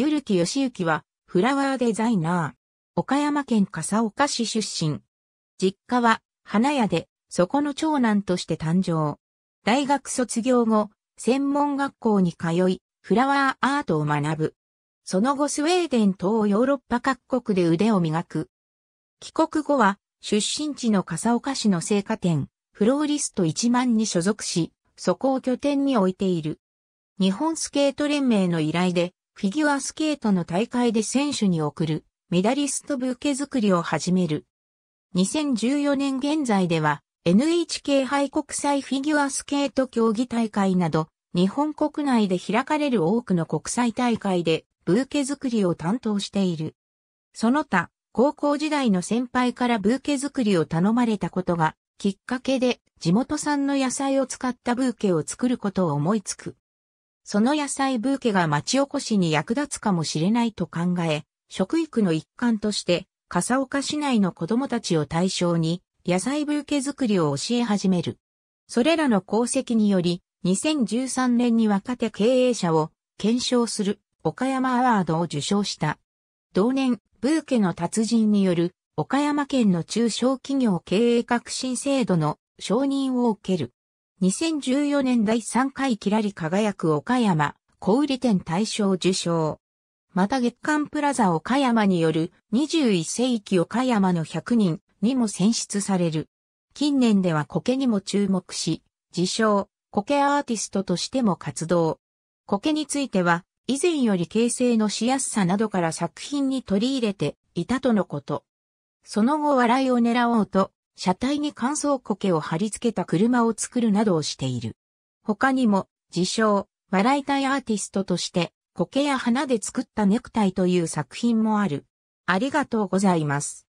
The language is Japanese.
ゆるきよしゆきは、フラワーデザイナー。岡山県笠岡市出身。実家は、花屋で、そこの長男として誕生。大学卒業後、専門学校に通い、フラワーアートを学ぶ。その後スウェーデンとヨーロッパ各国で腕を磨く。帰国後は、出身地の笠岡市の生花店、フローリスト1万に所属し、そこを拠点に置いている。日本スケート連盟の依頼で、フィギュアスケートの大会で選手に送るメダリストブーケ作りを始める。2014年現在では NHK 杯国際フィギュアスケート競技大会など日本国内で開かれる多くの国際大会でブーケ作りを担当している。その他、高校時代の先輩からブーケ作りを頼まれたことがきっかけで地元産の野菜を使ったブーケを作ることを思いつく。その野菜ブーケが町おこしに役立つかもしれないと考え、食育の一環として、笠岡市内の子供たちを対象に、野菜ブーケ作りを教え始める。それらの功績により、2013年に若手経営者を検証する岡山アワードを受賞した。同年、ブーケの達人による岡山県の中小企業経営革新制度の承認を受ける。2014年第3回キラリ輝く岡山小売店大賞受賞。また月刊プラザ岡山による21世紀岡山の100人にも選出される。近年では苔にも注目し、自称、苔アーティストとしても活動。苔については、以前より形成のしやすさなどから作品に取り入れていたとのこと。その後笑いを狙おうと、車体に乾燥苔を貼り付けた車を作るなどをしている。他にも、自称、笑いたいアーティストとして、苔や花で作ったネクタイという作品もある。ありがとうございます。